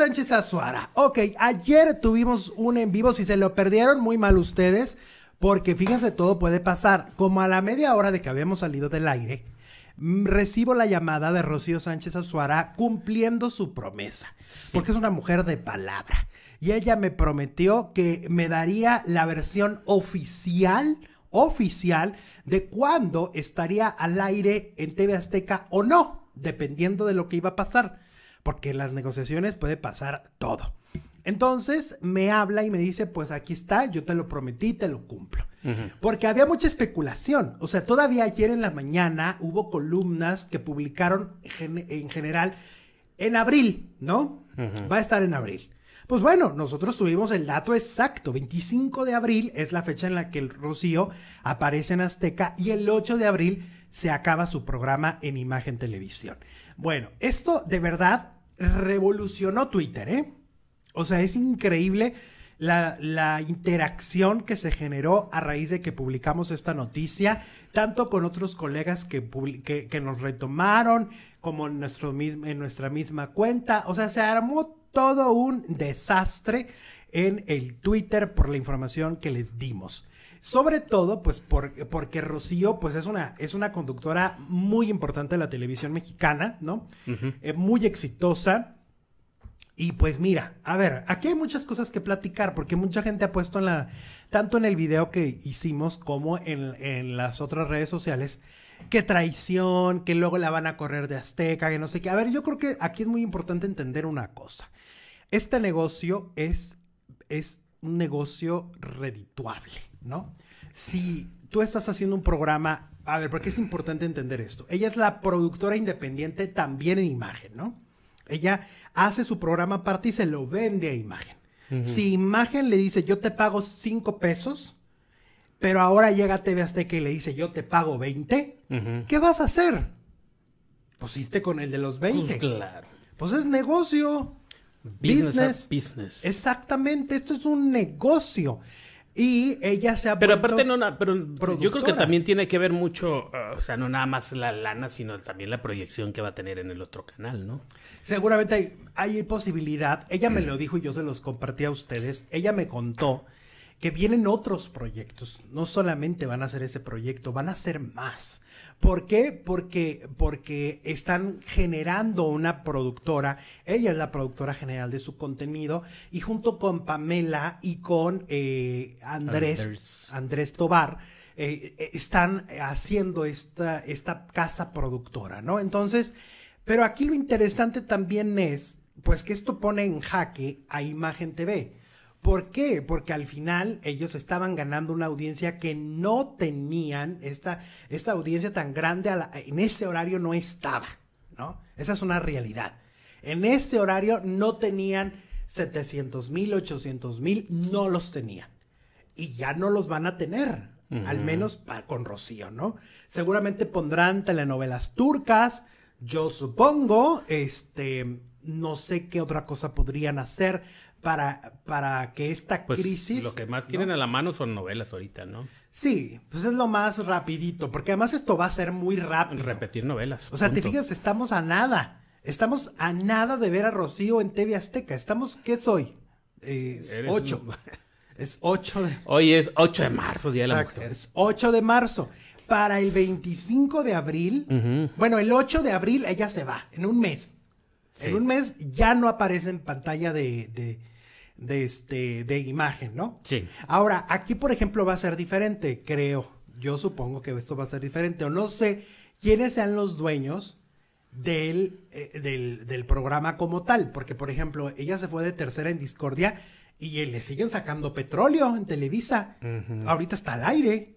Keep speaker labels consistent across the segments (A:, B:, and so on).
A: Sánchez Azuara. Ok, ayer tuvimos un en vivo, si se lo perdieron, muy mal ustedes, porque fíjense, todo puede pasar. Como a la media hora de que habíamos salido del aire, mm, recibo la llamada de Rocío Sánchez Azuara cumpliendo su promesa, porque es una mujer de palabra. Y ella me prometió que me daría la versión oficial oficial de cuándo estaría al aire en TV Azteca o no, dependiendo de lo que iba a pasar porque en las negociaciones puede pasar todo. Entonces me habla y me dice, pues aquí está, yo te lo prometí, te lo cumplo. Porque había mucha especulación. O sea, todavía ayer en la mañana hubo columnas que publicaron en general en abril, ¿no? Va a estar en abril. Pues bueno, nosotros tuvimos el dato exacto. 25 de abril es la fecha en la que el Rocío aparece en Azteca y el 8 de abril se acaba su programa en Imagen Televisión. Bueno, esto de verdad revolucionó Twitter, ¿eh? O sea, es increíble la, interacción que se generó a raíz de que publicamos esta noticia, tanto con otros colegas que, nos retomaron, como en, en nuestra misma cuenta. O sea, se armó todo un desastre en el Twitter por la información que les dimos. Sobre todo, pues, porque Rocío, pues, es una, es una conductora muy importante de la televisión mexicana, ¿no? Eh, muy exitosa. Y pues mira, a ver, aquí hay muchas cosas que platicar porque mucha gente ha puesto en la, tanto en el video que hicimos como en, las otras redes sociales, que traición, que luego la van a correr de Azteca, que no sé qué. A ver, yo creo que aquí es muy importante entender una cosa. Este negocio es, es un negocio redituable. ¿no? Si tú estás haciendo un programa, a ver, porque es importante entender esto. Ella es la productora independiente también en imagen, ¿no? Ella hace su programa aparte y se lo vende a imagen. Si imagen le dice, yo te pago 5 pesos, pero ahora llega TV Azteca y le dice, yo te pago 20, ¿qué vas a hacer? Pues irte con el de los 20. Pues claro. Pues es negocio.
B: business.
A: business. Exactamente, esto es un negocio. Y ella se ha Pero aparte no,
B: pero yo creo que también tiene que ver mucho, ah, o sea, no nada más la lana, sino también la proyección que va a tener en el otro
A: canal, ¿no? Seguramente hay, hay posibilidad. Ella me lo dijo y yo se los compartí a ustedes. Ella me contó que vienen otros proyectos. No solamente van a hacer ese proyecto, van a hacer más. ¿Por qué? Porque, porque están generando una productora. Ella es la productora general de su contenido y junto con Pamela y con eh, Andrés, Andrés Tobar. Eh, eh, están haciendo esta, esta casa productora, ¿no? Entonces, pero aquí lo interesante también es, pues que esto pone en jaque a Imagen TV. ¿Por qué? Porque al final ellos estaban ganando una audiencia que no tenían, esta, esta audiencia tan grande en ese horario no estaba, ¿no? Esa es una realidad. En ese horario no tenían 700 mil, 800 mil, no los tenían. Y ya no los van a tener, al menos con Rocío, ¿no? Seguramente pondrán telenovelas turcas, yo supongo, este, no sé qué otra cosa podrían hacer para, para que esta pues, crisis... Lo que más tienen a
B: la mano son novelas
A: ahorita, ¿no? Sí, pues es lo más rapidito, porque además esto va a ser muy rápido. Repetir novelas. O sea, te fijas, estamos a nada. Estamos a nada de ver a Rocío en TV Azteca. Estamos, ¿qué es hoy? es 8. Es 8 de...
B: Hoy es 8 de marzo, Día de la Mujer. Es
A: 8 de marzo. Para el 25 de abril, bueno, el 8 de abril ella se va, en un mes. En un mes ya no aparece en pantalla de, de, este, de imagen, ¿no? Sí. Ahora, aquí, por ejemplo, va a ser diferente, creo. Yo supongo que esto va a ser diferente. O no sé quiénes sean los dueños del, eh, del, programa como tal. Porque, por ejemplo, ella se fue de tercera en Discordia y eh, le siguen sacando petróleo en Televisa. Ahorita está al aire.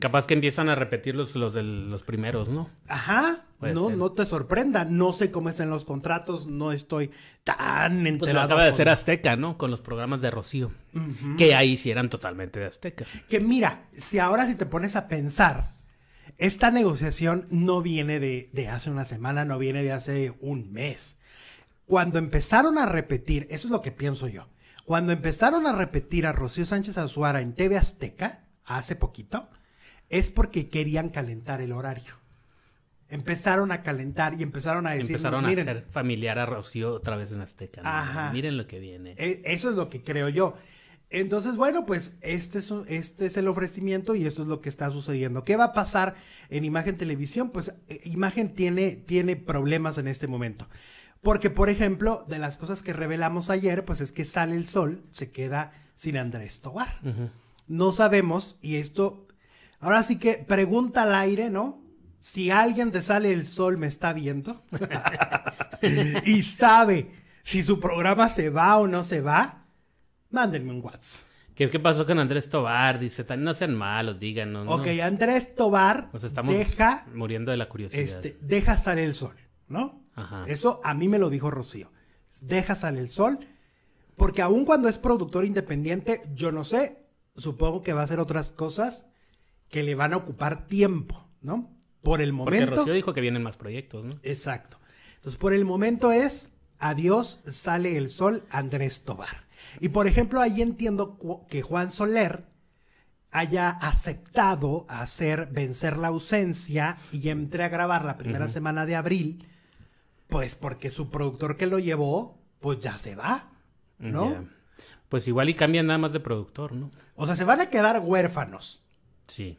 B: Capaz que empiezan a repetir los, los primeros, ¿no?
A: Ajá no, no te sorprenda. No sé cómo están los contratos, no estoy tan pues enterado. Pues lo acaba de hacer
B: Azteca, ¿no? Con los programas de Rocío. Que ahí sí eran totalmente de Azteca.
A: Que mira, si ahora si te pones a pensar, esta negociación no viene de hace una semana, no viene de hace un mes. Cuando empezaron a repetir, eso es lo que pienso yo. Cuando empezaron a repetir a Rocío Sánchez Azuara en TV Azteca, hace poquito, es porque querían calentar el horario empezaron a calentar y empezaron a decir empezaron a
B: familiar a Rocío otra vez en Azteca
A: miren lo que viene e, eso es lo que creo yo entonces bueno pues este es este es el ofrecimiento y esto es lo que está sucediendo qué va a pasar en Imagen Televisión pues eh, Imagen tiene tiene problemas en este momento porque por ejemplo de las cosas que revelamos ayer pues es que sale el sol se queda sin Andrés Tobar no sabemos y esto ahora sí que pregunta al aire no si alguien de Sale el Sol me está viendo y sabe si su programa se va o no se va, mándenme un WhatsApp.
B: ¿Qué, pasó con Andrés Tobar? Dice, no sean malos, díganos. Ok,
A: Andrés Tobar
B: deja... Muriendo de la curiosidad.
A: Este, deja salir el sol, ¿no? Eso a mí me lo dijo Rocío. Deja salir el sol, porque aún cuando es productor independiente, yo no sé, supongo que va a hacer otras cosas que le van a ocupar tiempo, ¿no? Por el momento. Porque Rocío dijo que vienen más proyectos, ¿no? Exacto. Entonces, por el momento es Adiós sale el sol, Andrés Tobar. Y por ejemplo, ahí entiendo que Juan Soler haya aceptado hacer vencer la ausencia y entré a grabar la primera semana de abril, pues porque su productor que lo llevó, pues ya se va, ¿no?
B: Pues igual y cambian nada más de productor, ¿no?
A: O sea, se van a quedar huérfanos. Sí.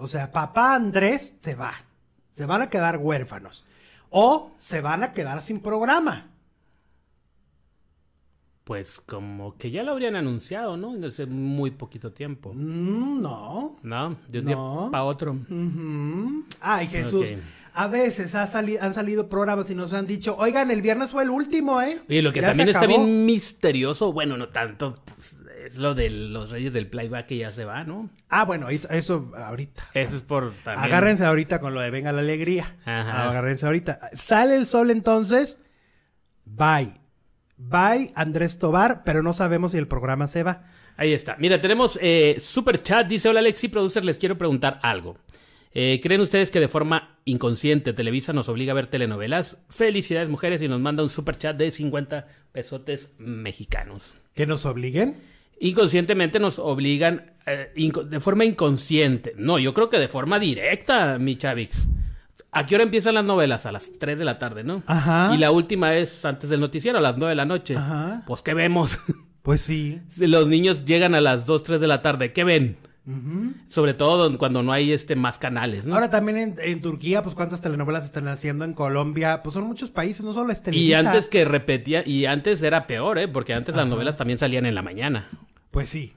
A: O sea, papá Andrés se va. Se van a quedar huérfanos. O se van a quedar sin programa.
B: Pues como que ya lo habrían anunciado, ¿no? Hace muy poquito tiempo.
A: Mm, no.
B: No, de no. para otro. Ay, Jesús.
A: A veces han salido programas y nos han dicho, oigan, el viernes fue el último, ¿eh? Y lo que también está bien
B: misterioso, bueno, no tanto, pues, es lo de los reyes del playback que ya se
A: va, ¿no? Ah, bueno, eso ahorita. Eso es por... También. Agárrense ahorita con lo de Venga la Alegría. Ajá. Ah, agárrense ahorita. Sale el sol entonces. Bye. Bye, Andrés Tobar, pero no sabemos si el programa se va.
B: Ahí está. Mira, tenemos eh, Super Chat. Dice, hola Alexi, producer, les quiero preguntar algo. Eh, ¿Creen ustedes que de forma inconsciente Televisa nos obliga a ver telenovelas? Felicidades, mujeres, y nos manda un super chat de 50 pesotes mexicanos. ¿Que nos obliguen? inconscientemente nos obligan eh, de forma inconsciente. No, yo creo que de forma directa, mi Chavix. ¿A qué hora empiezan las novelas? A las 3 de la tarde, ¿no? Y la última es antes del noticiero, a las 9 de la noche. Pues, ¿qué vemos? Pues sí. Los niños llegan a las 2, 3 de la tarde. ¿Qué ven? Sobre todo cuando no hay este más canales, ¿no?
A: Ahora también en, Turquía, pues cuántas telenovelas están haciendo en Colombia, pues son muchos países, no solo es Y antes que
B: repetía, y antes era peor, ¿eh? Porque antes las novelas también salían en la mañana.
A: Pues sí.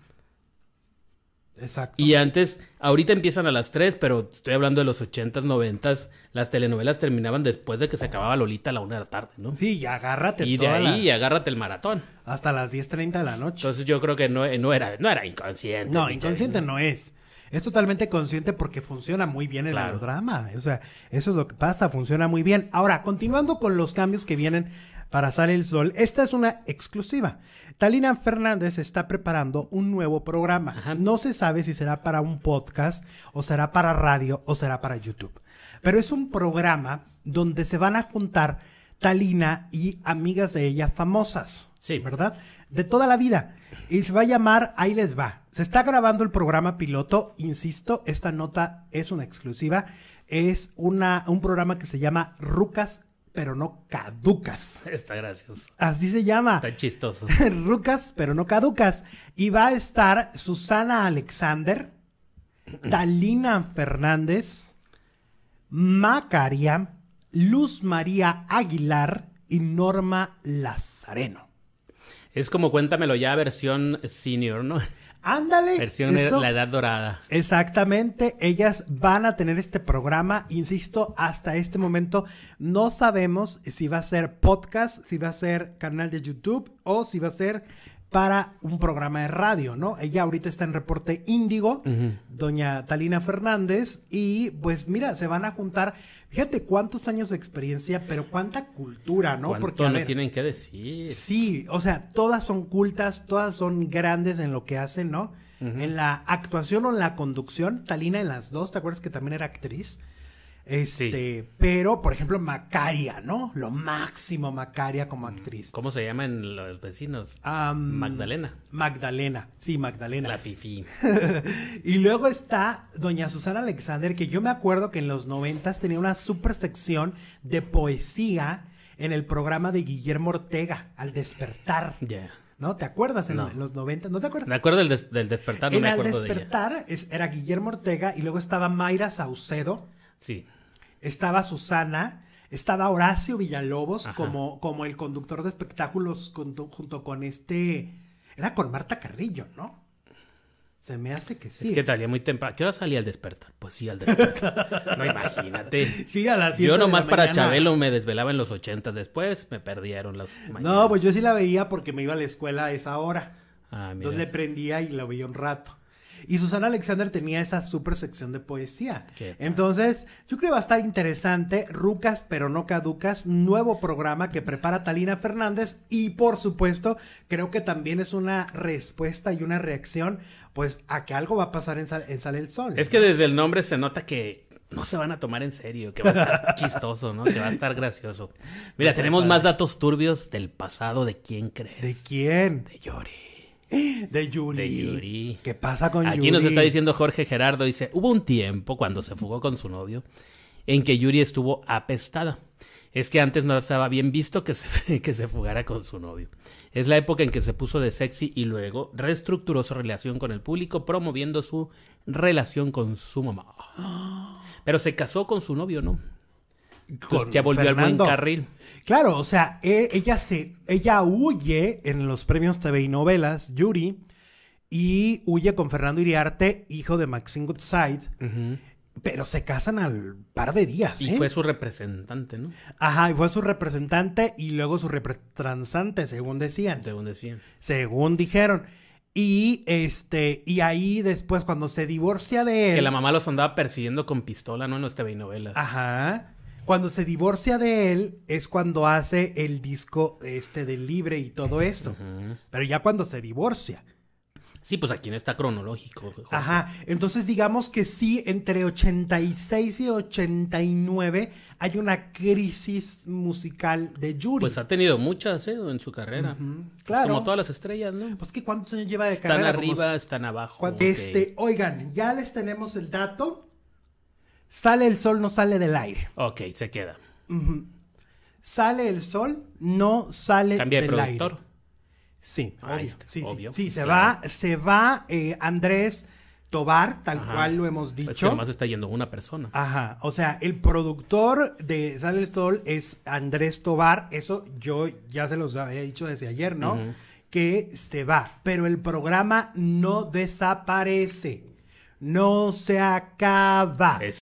A: Exacto.
B: Y antes, ahorita empiezan a las 3, pero estoy hablando de los 80s, 90 Las telenovelas terminaban después de que se acababa Lolita a la 1 de la tarde, ¿no? Sí, y agárrate Y de ahí agárrate
A: el maratón. Hasta las 10.30 de la noche. Entonces yo creo que no, no, era, no era inconsciente. No, inconsciente no. es. Es totalmente consciente porque funciona muy bien el melodrama. O sea, eso es lo que pasa, funciona muy bien. Ahora, continuando con los cambios que vienen para Sale el Sol. Esta es una exclusiva. Talina Fernández está preparando un nuevo programa. No se sabe si será para un podcast o será para radio o será para YouTube. Pero es un programa donde se van a juntar Talina y amigas de ella famosas. Sí. ¿Verdad? De toda la vida. Y se va a llamar Ahí les va. Se está grabando el programa piloto. Insisto, esta nota es una exclusiva. Es una, un programa que se llama Rucas pero no caducas.
B: Está gracioso.
A: Así se llama. Está chistoso. Rucas, pero no caducas. Y va a estar Susana Alexander, Talina Fernández, Macaria, Luz María Aguilar y Norma Lazareno.
B: Es como cuéntamelo ya versión senior, ¿no?
A: Ándale. Versión de la
B: edad dorada.
A: Exactamente. Ellas van a tener este programa. Insisto, hasta este momento no sabemos si va a ser podcast, si va a ser canal de YouTube o si va a ser para un programa de radio, ¿no? Ella ahorita está en Reporte Índigo, doña Talina Fernández, y pues mira, se van a juntar, fíjate cuántos años de experiencia, pero cuánta cultura, ¿no? Porque
B: tienen que decir. Sí,
A: o sea, todas son cultas, todas son grandes en lo que hacen, ¿no? En la actuación o en la conducción, Talina en las dos, ¿te acuerdas que también era actriz? Este, pero por ejemplo Macaria, ¿no? Lo máximo Macaria como mm, actriz. ¿Cómo se llaman
B: los vecinos? Magdalena. Magdalena, sí, Magdalena. La Fifi.
A: y luego está doña Susana Alexander, que yo me acuerdo que en los noventas tenía una super sección de poesía en el programa de Guillermo Ortega, Al despertar. Ya. ¿No? ¿Te acuerdas en, los 90? ¿No te acuerdas? Me
B: acuerdo del, despertar. No me acuerdo Al
A: despertar era Guillermo Ortega y luego estaba Mayra Saucedo Sí. Estaba Susana, estaba Horacio Villalobos como, como el conductor de espectáculos junto con este... Era con Marta Carrillo, ¿no? Se me hace que
B: sí. Es que salía muy temprano. ¿Qué hora salía al despertar? Pues sí, al despertar. No imagínate. Sí, a las Yo nomás para Chabelo me desvelaba en los 80 después, me perdieron las
A: No, pues yo sí la veía porque me iba a la escuela a esa hora. Ah, mira. Entonces le prendía y la veía un rato. Y Susana Alexander tenía esa super sección de poesía. Entonces, yo creo que va a estar interesante. Rucas, pero no caducas. Nuevo programa que prepara Talina Fernández. Y por supuesto, creo que también es una respuesta y una reacción, pues, a que algo va a pasar en, Sal Sale el Sol. Es que
B: desde el nombre se nota que no se van a tomar en serio, que va a estar chistoso, ¿no? Que va a estar gracioso. Mira, tenemos más datos turbios del pasado de quién
A: crees. ¿De quién? De Yori. De Yuri. ¿Qué pasa con Yuri? Aquí nos está
B: diciendo Jorge Gerardo, dice, hubo un tiempo cuando se fugó con su novio en que Yuri estuvo apestada. Es que antes no estaba bien visto que que se fugara con su novio. Es la época en que se puso de sexy y luego reestructuró su relación con el público promoviendo su relación con su mamá. Pero se casó con su novio, ¿no? Pues ya volvió al buen carril.
A: Claro, o sea, e, ella se, ella huye en los premios TV y novelas, Yuri, y huye con Fernando Iriarte, hijo de Maxine Goodside. Pero se casan al par de días. Y ¿eh? fue su representante, ¿no? Ajá, y fue su representante y luego su representante, según decían. Según decían. Según dijeron. Y este, y ahí después, cuando se divorcia de él. Que la
B: mamá los andaba persiguiendo con pistola, ¿no? En los TV novelas. Ajá.
A: Cuando se divorcia de él es cuando hace el disco este de libre y todo eso. Pero ya cuando se divorcia. Sí, pues aquí no está cronológico. Ajá, entonces digamos que sí, entre 86 y 89 hay una crisis musical de Yuri. Pues
B: ha tenido muchas, ¿eh? En su carrera.
A: Pues claro. como todas las estrellas, ¿no? Pues que cuántos años lleva de carrera. Están arriba, están abajo. Este, oigan, ya les tenemos el dato. Sale el sol, no sale del aire. Ok, se queda. Sale el sol, no sale del aire. Sí, el productor. sí, obvio. Sí, se va, se va eh, Andrés Tobar, tal cual lo hemos dicho. Es que nomás
B: está yendo una persona. Ajá,
A: o sea, el productor de Sale el Sol es Andrés Tobar, eso yo ya se los había dicho desde ayer, ¿no? Que se va, pero el programa no desaparece, no se acaba. Es